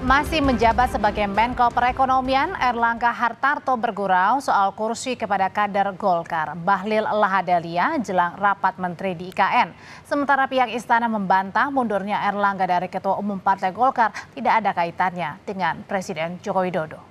Masih menjabat sebagai Menko Perekonomian, Erlangga Hartarto bergurau soal kursi kepada kader Golkar, Bahlil Lahadalia, jelang rapat menteri di IKN. Sementara pihak istana membantah mundurnya Erlangga dari Ketua Umum Partai Golkar tidak ada kaitannya dengan Presiden Joko Widodo. Oh,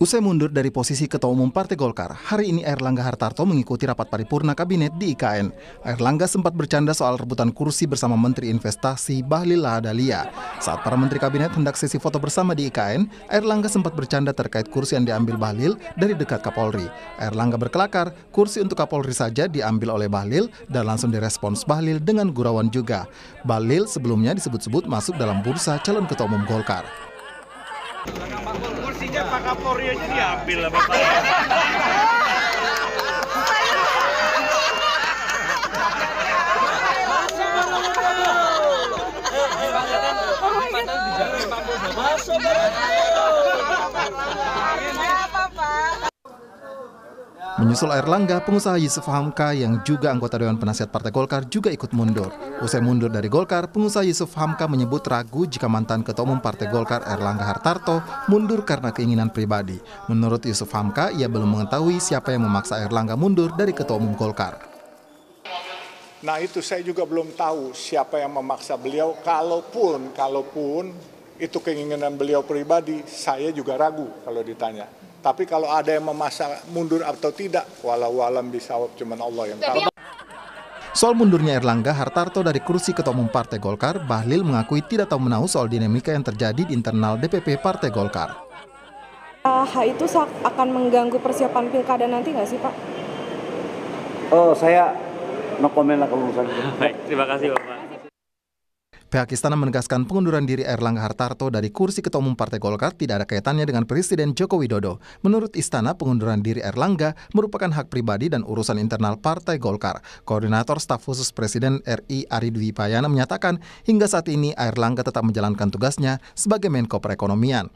Usai mundur dari posisi Ketua Umum Partai Golkar, hari ini Erlangga Hartarto mengikuti rapat paripurna kabinet di IKN. Erlangga sempat bercanda soal rebutan kursi bersama Menteri Investasi Bahlil Lahadalia. Saat para menteri kabinet hendak sesi foto bersama di IKN, Erlangga sempat bercanda terkait kursi yang diambil Bahlil dari dekat Kapolri. Erlangga berkelakar, kursi untuk Kapolri saja diambil oleh Bahlil dan langsung direspons Bahlil dengan gurauan juga. Bahlil sebelumnya disebut-sebut masuk dalam bursa calon Ketua Umum Golkar. Kursinya Pak Kapolri aja diambil sama Pak Masuk Menyusul Erlangga, pengusaha Yusuf Hamka yang juga anggota Dewan Penasihat Partai Golkar juga ikut mundur. Usai mundur dari Golkar, pengusaha Yusuf Hamka menyebut ragu jika mantan Ketua Umum Partai Golkar Erlangga Hartarto mundur karena keinginan pribadi. Menurut Yusuf Hamka, ia belum mengetahui siapa yang memaksa Erlangga mundur dari Ketua Umum Golkar. Nah itu saya juga belum tahu siapa yang memaksa beliau, kalaupun, kalaupun itu keinginan beliau pribadi, saya juga ragu kalau ditanya. Tapi kalau ada yang memaksa mundur atau tidak, walau alam bisawab cuman Allah yang tahu. Soal mundurnya Erlangga Hartarto dari kursi Ketua Umum Partai Golkar, Bahlil mengakui tidak tahu menahu soal dinamika yang terjadi di internal DPP Partai Golkar. Uh, itu akan mengganggu persiapan pilkada nanti nggak sih Pak? Oh, saya no komen lah kalau urusan Baik, terima kasih Bapak. Pihak Istana menegaskan pengunduran diri Erlangga Hartarto dari kursi Ketua Umum Partai Golkar tidak ada kaitannya dengan Presiden Joko Widodo. Menurut Istana, pengunduran diri Erlangga merupakan hak pribadi dan urusan internal Partai Golkar. Koordinator Staf Khusus Presiden RI Ari Dwi Payana menyatakan, hingga saat ini Erlangga tetap menjalankan tugasnya sebagai Menko Perekonomian.